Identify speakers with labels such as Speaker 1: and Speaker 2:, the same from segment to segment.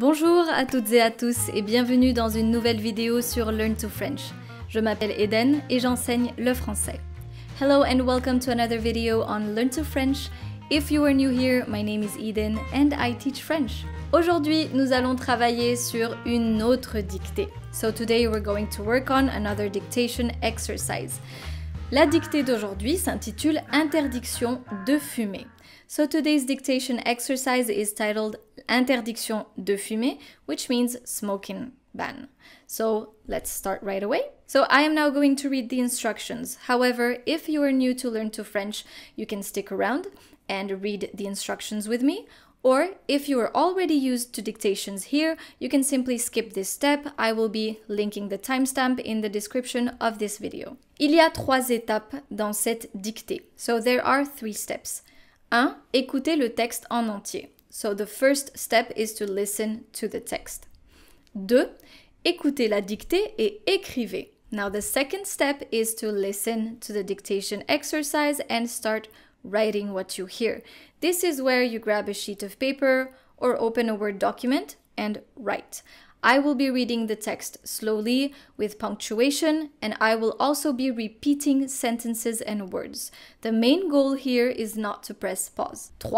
Speaker 1: Bonjour à toutes et à tous et bienvenue dans une nouvelle vidéo sur Learn to French. Je m'appelle Eden et j'enseigne le français. Hello and welcome to another video on Learn to French. If you are new here, my name is Eden and I teach French. Aujourd'hui, nous allons travailler sur une autre dictée. So today we're going to work on another dictation exercise. La dictée d'aujourd'hui s'intitule Interdiction de fumer. So today's dictation exercise is titled Interdiction de fumer, which means smoking ban. So let's start right away. So I am now going to read the instructions. However, if you are new to Learn to French, you can stick around and read the instructions with me. Or if you are already used to dictations here, you can simply skip this step. I will be linking the timestamp in the description of this video. Il y a trois étapes dans cette dictée. So there are three steps. 1. Écoutez le texte en entier. So the first step is to listen to the text. 2. Écoutez la dictée et écrivez. Now the second step is to listen to the dictation exercise and start writing what you hear. This is where you grab a sheet of paper or open a Word document and write. I will be reading the text slowly with punctuation and I will also be repeating sentences and words. The main goal here is not to press pause. 3.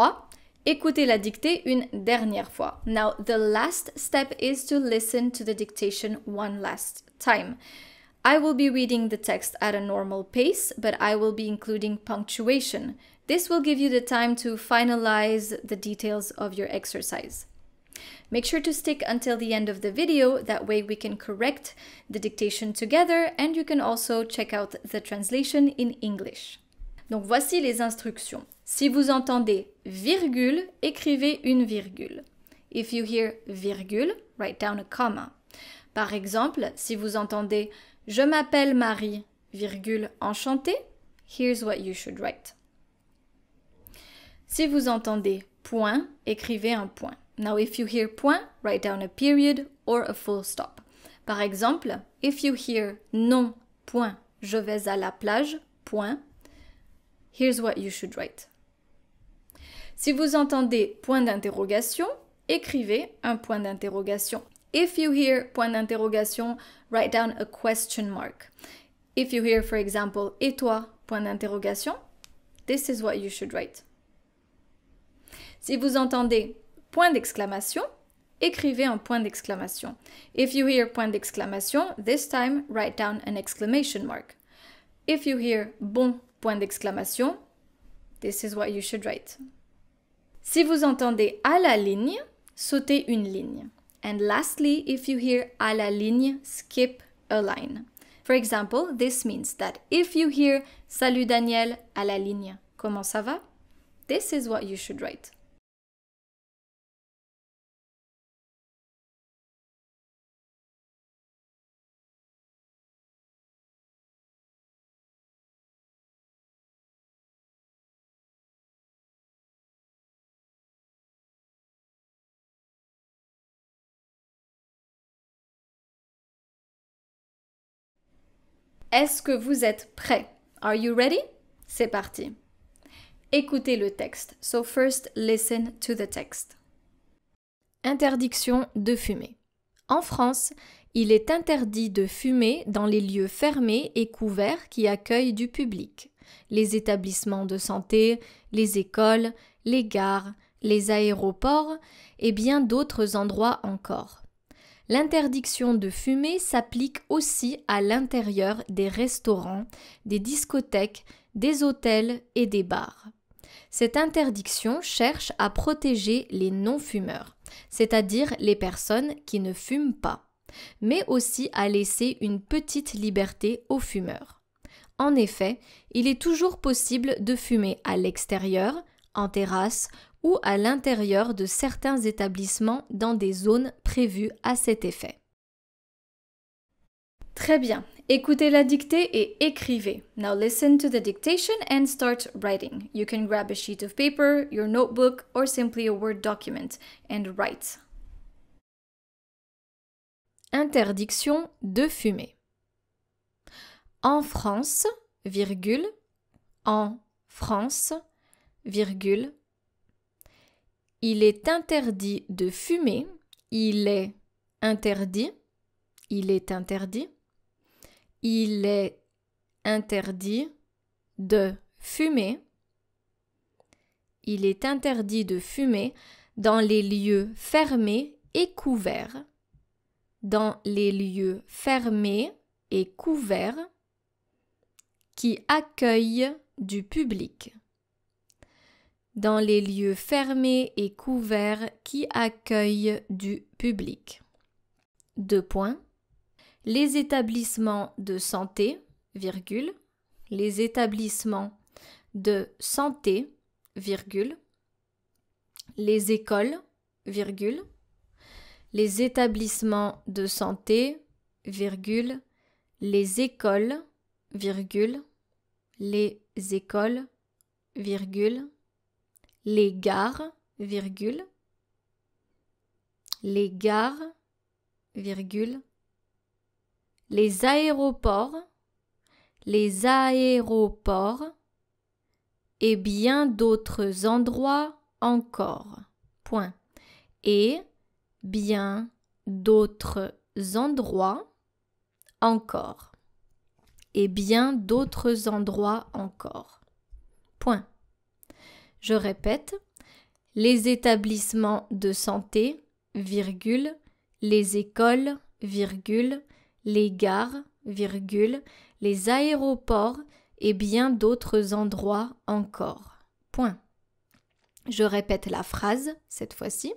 Speaker 1: Écoutez la dictée une dernière fois. Now, the last step is to listen to the dictation one last time. I will be reading the text at a normal pace, but I will be including punctuation. This will give you the time to finalize the details of your exercise. Make sure to stick until the end of the video, that way we can correct the dictation together and you can also check out the translation in English. Donc voici les instructions. Si vous entendez virgule, écrivez une virgule. If you hear virgule, write down a comma. Par exemple, si vous entendez je m'appelle Marie, virgule enchantée, here's what you should write. Si vous entendez point, écrivez un point. Now, if you hear point, write down a period or a full stop. Par exemple, if you hear non, point, je vais à la plage, point, here's what you should write. Si vous entendez point d'interrogation, écrivez un point d'interrogation. If you hear point d'interrogation, write down a question mark. If you hear, for example, et toi, point d'interrogation, this is what you should write. Si vous entendez point d'exclamation, écrivez un point d'exclamation. If you hear point d'exclamation, this time write down an exclamation mark. If you hear bon point d'exclamation, this is what you should write. Si vous entendez à la ligne, sautez une ligne. And lastly, if you hear à la ligne, skip a line. For example, this means that if you hear Salut Daniel à la ligne, comment ça va? This is what you should write. Est-ce que vous êtes prêt? Are you ready? C'est parti. Écoutez le texte. So first listen to the text. Interdiction de fumer. En France, il est interdit de fumer dans les lieux fermés et couverts qui accueillent du public, les établissements de santé, les écoles, les gares, les aéroports et bien d'autres endroits encore. L'interdiction de fumer s'applique aussi à l'intérieur des restaurants, des discothèques, des hôtels et des bars. Cette interdiction cherche à protéger les non-fumeurs, c'est-à-dire les personnes qui ne fument pas, mais aussi à laisser une petite liberté aux fumeurs. En effet, il est toujours possible de fumer à l'extérieur, en terrasse ou à l'intérieur de certains établissements dans des zones prévues à cet effet. Très bien. Écoutez la dictée et écrivez. Now listen to the dictation and start writing. You can grab a sheet of paper, your notebook, or simply a Word document and write. Interdiction de fumer. En France, virgule, en France, virgule, il est interdit de fumer. Il est interdit. Il est interdit. Il est interdit de fumer. Il est interdit de fumer dans les lieux fermés et couverts. Dans les lieux fermés et couverts qui accueillent du public dans les lieux fermés et couverts qui accueillent du public. Deux points. Les établissements de santé, les établissements de santé, les écoles, les établissements de santé, les écoles, les écoles, les gares, les gares, les aéroports, les aéroports et bien d'autres endroits encore. Point. Et bien d'autres endroits encore. Et bien d'autres endroits encore. Point. Je répète, les établissements de santé, virgule, les écoles, les gares, les aéroports et bien d'autres endroits encore. Point. Je répète la phrase cette fois-ci.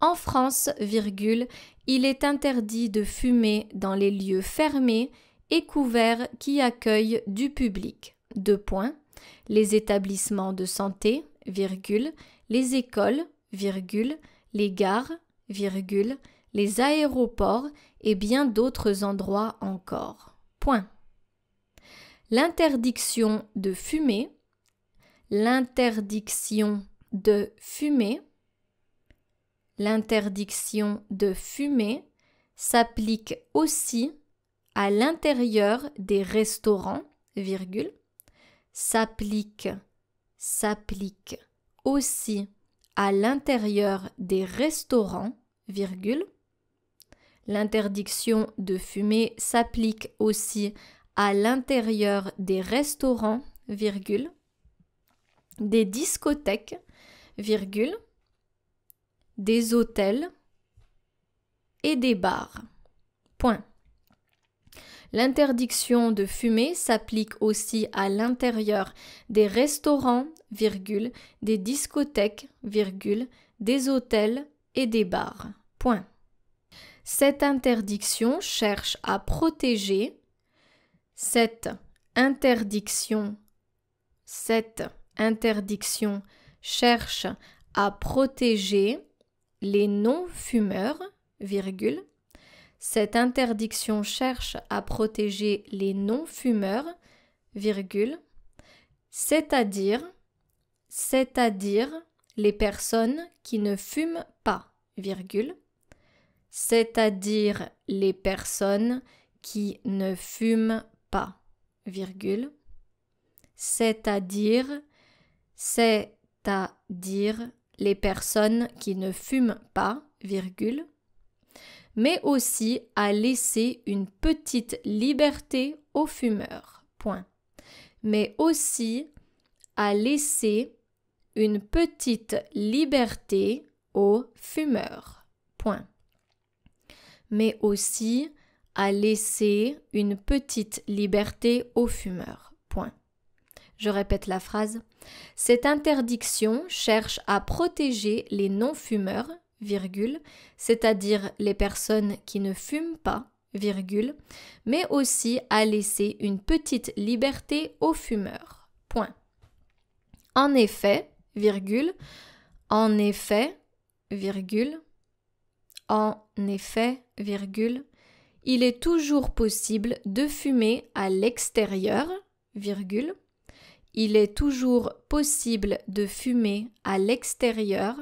Speaker 1: En France, virgule, il est interdit de fumer dans les lieux fermés et couverts qui accueillent du public. Deux points. Les établissements de santé, les écoles, les gares, les aéroports et bien d'autres endroits encore. Point. L'interdiction de fumer, l'interdiction de fumer, l'interdiction de fumer s'applique aussi à l'intérieur des restaurants, virgule, s'applique s'applique aussi à l'intérieur des restaurants, virgule. L'interdiction de fumée s'applique aussi à l'intérieur des restaurants, virgule. Des discothèques, virgule. Des hôtels et des bars. Point. L'interdiction de fumer s'applique aussi à l'intérieur des restaurants, des discothèques, des hôtels et des bars. Cette interdiction cherche à protéger cette interdiction cette interdiction cherche à protéger les non-fumeurs, virgule, cette interdiction cherche à protéger les non-fumeurs, virgule, c'est-à-dire, c'est-à-dire les personnes qui ne fument pas, virgule, c'est-à-dire les personnes qui ne fument pas, virgule, c'est-à-dire, c'est-à-dire les personnes qui ne fument pas, virgule, mais aussi à laisser une petite liberté aux fumeurs. Point. Mais aussi à laisser une petite liberté aux fumeurs. Point. Mais aussi à laisser une petite liberté aux fumeurs. Point. Je répète la phrase. Cette interdiction cherche à protéger les non-fumeurs c'est-à-dire les personnes qui ne fument pas, mais aussi à laisser une petite liberté aux fumeurs. Point. En effet, virgule, en effet, virgule, en effet, virgule, il est toujours possible de fumer à l'extérieur, Il est toujours possible de fumer à l'extérieur,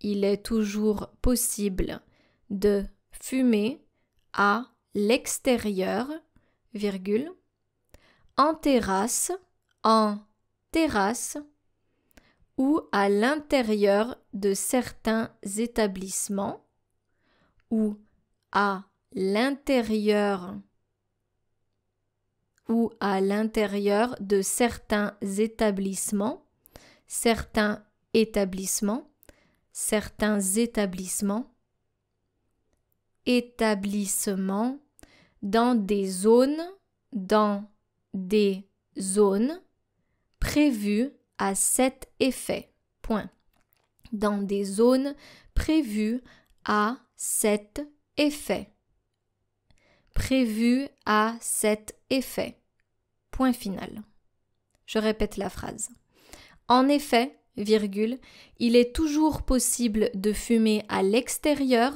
Speaker 1: il est toujours possible de fumer à l'extérieur, en terrasse, en terrasse ou à l'intérieur de certains établissements ou à l'intérieur ou à l'intérieur de certains établissements, certains établissement, certains établissements, établissement dans des zones, dans des zones prévues à cet effet. Point. Dans des zones prévues à cet effet. Prévues à cet effet. Point final. Je répète la phrase. En effet, il est toujours possible de fumer à l'extérieur,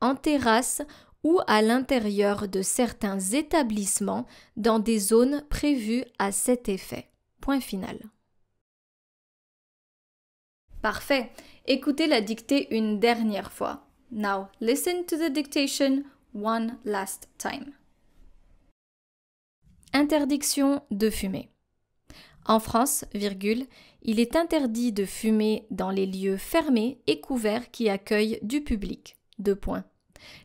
Speaker 1: en terrasse ou à l'intérieur de certains établissements dans des zones prévues à cet effet. Point final. Parfait. Écoutez la dictée une dernière fois. Now listen to the dictation one last time. Interdiction de fumer. En France, virgule, il est interdit de fumer dans les lieux fermés et couverts qui accueillent du public. points.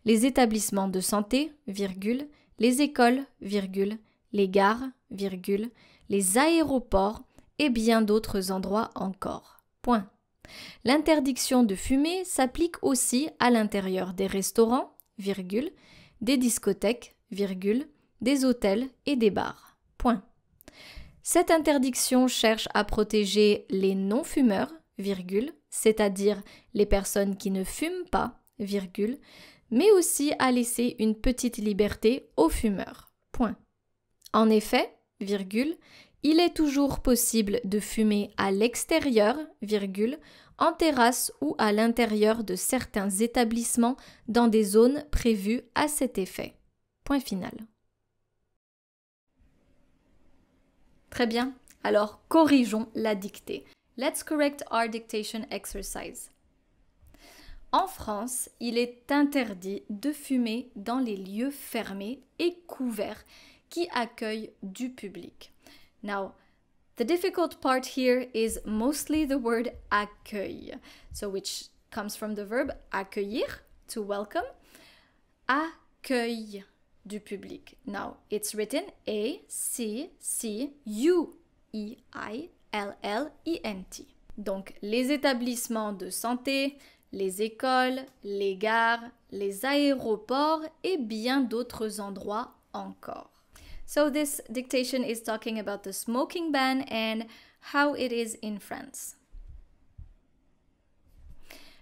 Speaker 1: Les établissements de santé, virgule, les écoles, les gares, les aéroports et bien d'autres endroits encore. Point. L'interdiction de fumer s'applique aussi à l'intérieur des restaurants, des discothèques, des hôtels et des bars. Point. Cette interdiction cherche à protéger les non-fumeurs, c'est-à-dire les personnes qui ne fument pas, mais aussi à laisser une petite liberté aux fumeurs. En effet, il est toujours possible de fumer à l'extérieur, en terrasse ou à l'intérieur de certains établissements dans des zones prévues à cet effet. Point final. Très bien, alors corrigeons la dictée. Let's correct our dictation exercise. En France, il est interdit de fumer dans les lieux fermés et couverts qui accueillent du public. Now, the difficult part here is mostly the word accueil, so which comes from the verb accueillir, to welcome. Accueil du public. Now, it's written A-C-C-U-E-I-L-L-E-N-T. Donc, les établissements de santé, les écoles, les gares, les aéroports et bien d'autres endroits encore. So, this dictation is talking about the smoking ban and how it is in France.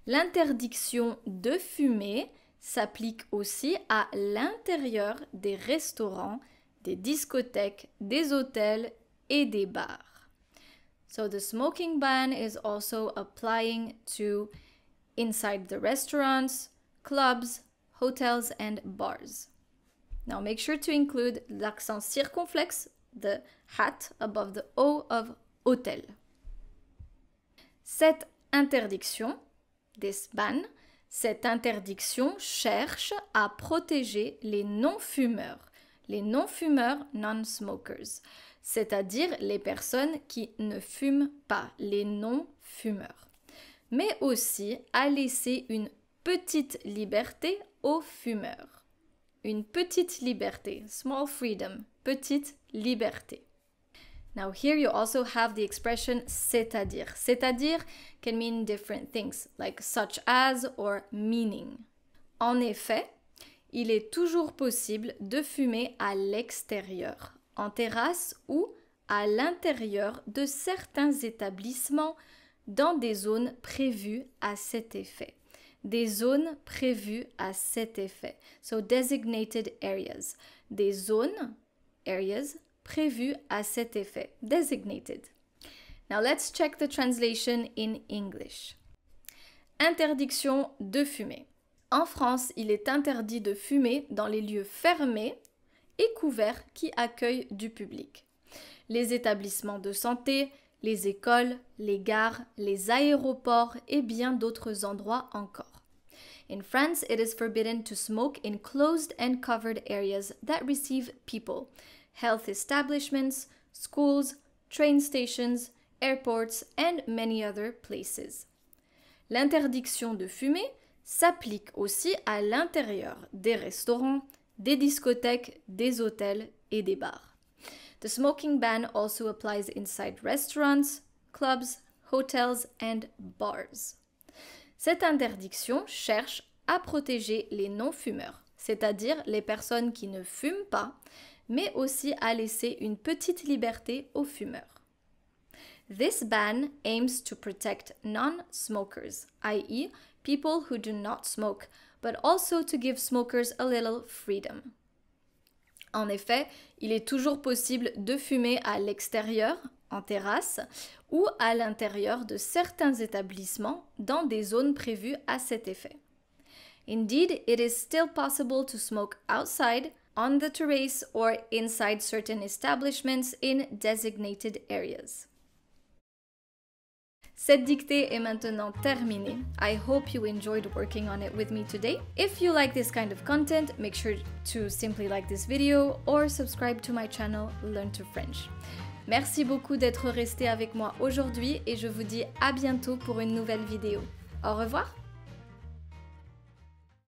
Speaker 1: L'interdiction de fumer s'applique aussi à l'intérieur des restaurants, des discothèques, des hôtels et des bars. So the smoking ban is also applying to inside the restaurants, clubs, hotels and bars. Now make sure to include l'accent circonflexe, the hat above the O of hôtel. Cette interdiction, this ban, cette interdiction cherche à protéger les non-fumeurs, les non-fumeurs non-smokers, c'est-à-dire les personnes qui ne fument pas, les non-fumeurs, mais aussi à laisser une petite liberté aux fumeurs. Une petite liberté, small freedom, petite liberté. Now here you also have the expression c'est-à-dire. C'est-à-dire can mean different things, like such as or meaning. En effet, il est toujours possible de fumer à l'extérieur, en terrasse ou à l'intérieur de certains établissements dans des zones prévues à cet effet. Des zones prévues à cet effet. So designated areas. Des zones, areas, prévu à cet effet, designated. Now let's check the translation in English. Interdiction de fumer. En France, il est interdit de fumer dans les lieux fermés et couverts qui accueillent du public. Les établissements de santé, les écoles, les gares, les aéroports et bien d'autres endroits encore. In France, it is forbidden to smoke in closed and covered areas that receive people, health establishments, schools, train stations, airports and many other places. L'interdiction de fumer s'applique aussi à l'intérieur des restaurants, des discothèques, des hôtels et des bars. The smoking ban also applies inside restaurants, clubs, hotels and bars. Cette interdiction cherche à protéger les non-fumeurs, c'est-à-dire les personnes qui ne fument pas, mais aussi à laisser une petite liberté aux fumeurs. This ban aims to protect non-smokers, i.e., people who do not smoke, but also to give smokers a little freedom. En effet, il est toujours possible de fumer à l'extérieur, en terrasse, ou à l'intérieur de certains établissements dans des zones prévues à cet effet. Indeed, it is still possible to smoke outside, on the terrace or inside certain establishments in designated areas. Cette dictée est maintenant terminée. I hope you enjoyed working on it with me today. If you like this kind of content, make sure to simply like this video or subscribe to my channel Learn to French. Merci beaucoup d'être resté avec moi aujourd'hui et je vous dis à bientôt pour une nouvelle vidéo. Au revoir